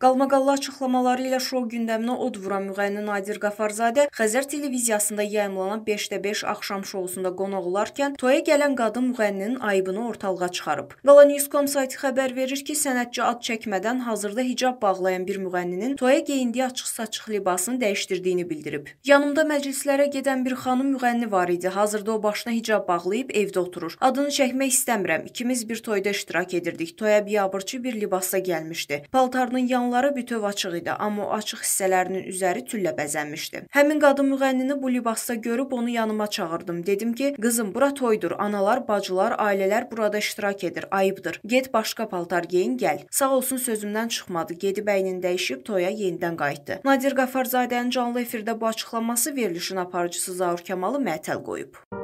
Qalmaqallı açıqlamaları ilə şou gündəminə od vuran müğənni Nadir Qafarzadə Xəzər televiziyasında yayımlanan 5-də 5 axşam şousunda qonaq olarkən toya gələn qadın müğənninin ayıbını ortalığa çıxarıb. Qala News.com saytı xəbər verir ki, sənətçi ad çəkmədən hazırda hicab bağlayan bir müğənninin toya geyindiyi açıq-saçıq libasını dəyişdirdiyini bildirib. Yanımda məclislərə gedən bir xanım müğənni var idi. Hazırda o başına hicab bağlayıb evdə oturur. Adını çəkmək istəmirəm. İkimiz bir toyda iştirak edirdik. Toya biabırçı bir libasda gəlmişdi. Paltarının yanlı yanları bütöv açıq idi, amma o açıq hissələrinin üzəri tüllə bəzənmişdi. Həmin qadın müğənnini bu libasda görüb onu yanıma çağırdım. Dedim ki, qızım, bura toydur. Analar, bacılar, ailələr burada iştirak edir. Ayıbdır. Get başqa paltar geyin, gəl. Sağ olsun sözümdən çıxmadı. Gedib əynini dəyişib toya yenidən qayıtdı. Nadir Qafarzadənin canlı efirdə bu açıqlaması verilişin aparıcısı Zaur Kamalı mətəl qoyub.